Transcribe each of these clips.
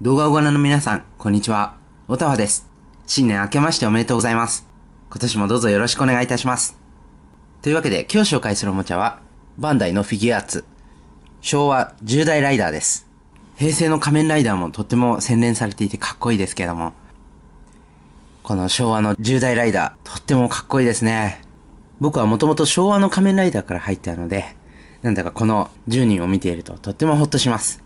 動画をご覧の皆さん、こんにちは。おたわです。新年明けましておめでとうございます。今年もどうぞよろしくお願いいたします。というわけで今日紹介するおもちゃは、バンダイのフィギュアーツ、昭和10代ライダーです。平成の仮面ライダーもとっても洗練されていてかっこいいですけども、この昭和の10代ライダー、とってもかっこいいですね。僕はもともと昭和の仮面ライダーから入ったので、なんだかこの10人を見ているととってもほっとします。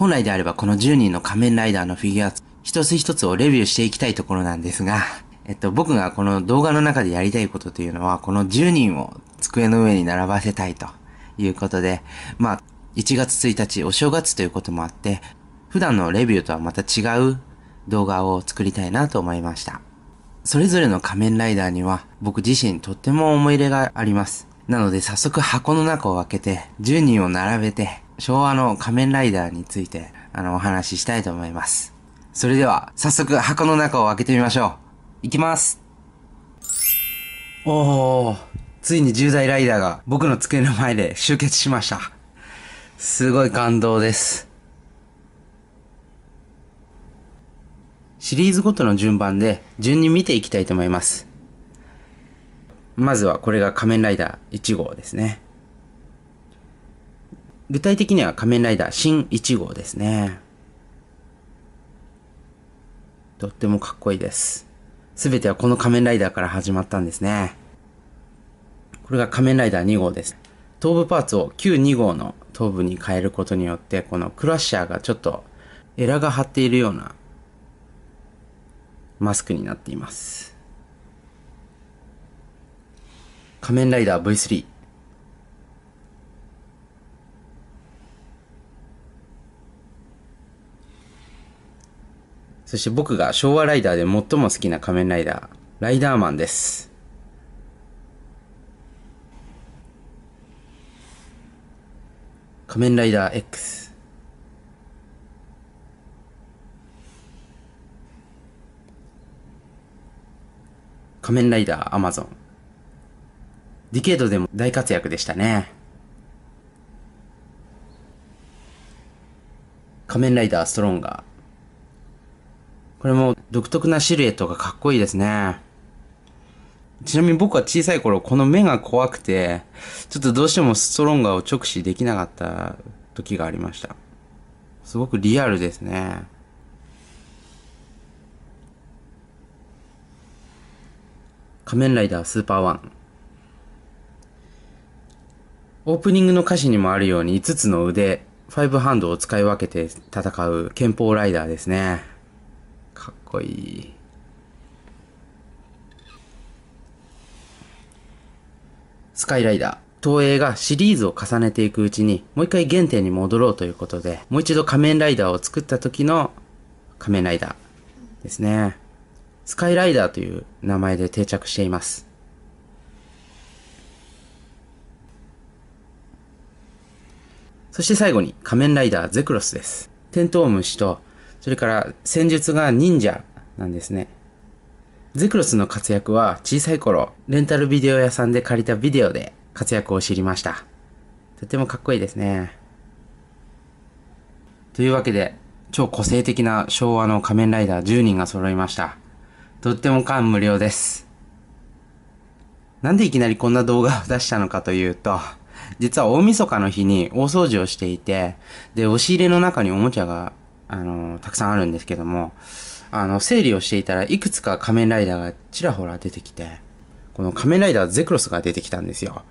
本来であればこの10人の仮面ライダーのフィギュア、一つ一つをレビューしていきたいところなんですが、えっと、僕がこの動画の中でやりたいことというのは、この10人を机の上に並ばせたいということで、まあ、1月1日、お正月ということもあって、普段のレビューとはまた違う動画を作りたいなと思いました。それぞれの仮面ライダーには僕自身とっても思い入れがあります。なので早速箱の中を開けて10人を並べて昭和の仮面ライダーについて、あの、お話ししたいと思います。それでは、早速箱の中を開けてみましょう。いきますおー、ついに10代ライダーが僕の机の前で集結しました。すごい感動です。シリーズごとの順番で順に見ていきたいと思います。まずはこれが仮面ライダー1号ですね。具体的には仮面ライダー新1号ですね。とってもかっこいいです。すべてはこの仮面ライダーから始まったんですね。これが仮面ライダー2号です。頭部パーツを旧2号の頭部に変えることによって、このクラッシャーがちょっとエラが張っているようなマスクになっています。仮面ライダー V3 そして僕が昭和ライダーで最も好きな仮面ライダー、ライダーマンです。仮面ライダー X。仮面ライダーアマゾン。ディケードでも大活躍でしたね。仮面ライダーストロンガー。これも独特なシルエットがかっこいいですね。ちなみに僕は小さい頃この目が怖くて、ちょっとどうしてもストロンガーを直視できなかった時がありました。すごくリアルですね。仮面ライダースーパーワン。オープニングの歌詞にもあるように5つの腕、5ハンドを使い分けて戦う拳法ライダーですね。かっこいいスカイライダー東映がシリーズを重ねていくうちに、もう一回原点に戻ろうということで、もう一度仮面ライダーを作った時の仮面ライダーですね。スカイライダーという名前で定着しています。そして最後に仮面ライダーゼクロスです。テントウムシとそれから戦術が忍者なんですね。ゼクロスの活躍は小さい頃、レンタルビデオ屋さんで借りたビデオで活躍を知りました。とてもかっこいいですね。というわけで、超個性的な昭和の仮面ライダー10人が揃いました。とっても感無量です。なんでいきなりこんな動画を出したのかというと、実は大晦日の日に大掃除をしていて、で、押し入れの中におもちゃがあの、たくさんあるんですけども、あの、整理をしていたらいくつか仮面ライダーがちらほら出てきて、この仮面ライダーゼクロスが出てきたんですよ。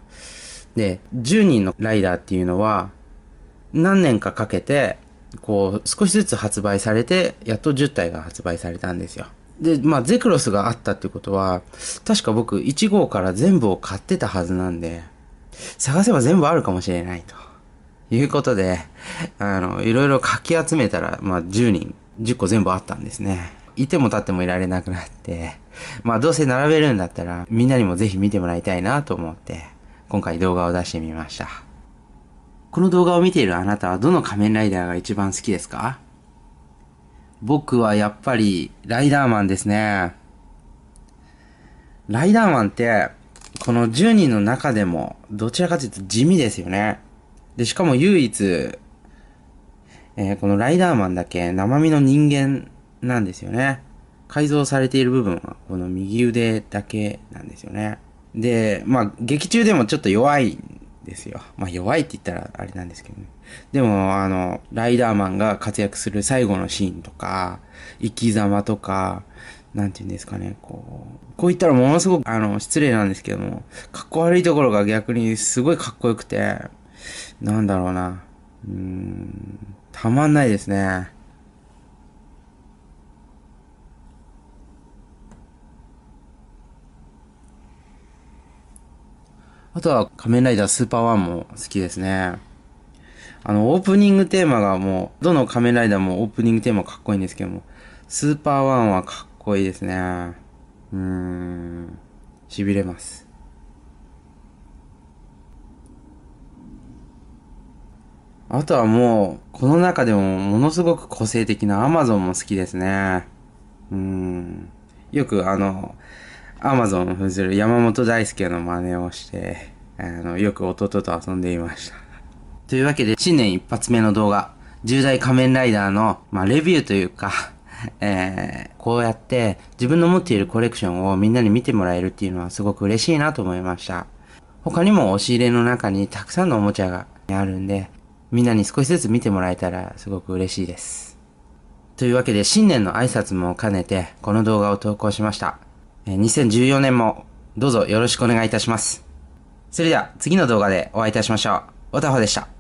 で、10人のライダーっていうのは、何年かかけて、こう、少しずつ発売されて、やっと10体が発売されたんですよ。で、まあ、ゼクロスがあったってことは、確か僕1号から全部を買ってたはずなんで、探せば全部あるかもしれないと。いうことで、あの、いろいろかき集めたら、まあ、10人、10個全部あったんですね。いても立ってもいられなくなって、まあ、どうせ並べるんだったら、みんなにもぜひ見てもらいたいなと思って、今回動画を出してみました。この動画を見ているあなたはどの仮面ライダーが一番好きですか僕はやっぱり、ライダーマンですね。ライダーマンって、この10人の中でも、どちらかというと地味ですよね。で、しかも唯一、えー、このライダーマンだけ生身の人間なんですよね。改造されている部分はこの右腕だけなんですよね。で、まあ、劇中でもちょっと弱いんですよ。まあ、弱いって言ったらあれなんですけどね。でも、あの、ライダーマンが活躍する最後のシーンとか、生き様とか、なんて言うんですかね、こう、こう言ったらものすごく、あの、失礼なんですけども、かっこ悪いところが逆にすごいかっこよくて、なんだろうな。うん、たまんないですね。あとは仮面ライダースーパーワンも好きですね。あの、オープニングテーマがもう、どの仮面ライダーもオープニングテーマかっこいいんですけども、スーパーワンはかっこいいですね。うーん、痺れます。あとはもう、この中でもものすごく個性的な Amazon も好きですね。うん。よくあの、Amazon を封ずる山本大輔の真似をして、あの、よく弟と遊んでいました。というわけで、新年一発目の動画、10代仮面ライダーの、まあ、レビューというか、えー、こうやって自分の持っているコレクションをみんなに見てもらえるっていうのはすごく嬉しいなと思いました。他にも押し入れの中にたくさんのおもちゃがあるんで、みんなに少しずつ見てもらえたらすごく嬉しいです。というわけで新年の挨拶も兼ねてこの動画を投稿しました。2014年もどうぞよろしくお願いいたします。それでは次の動画でお会いいたしましょう。わたほでした。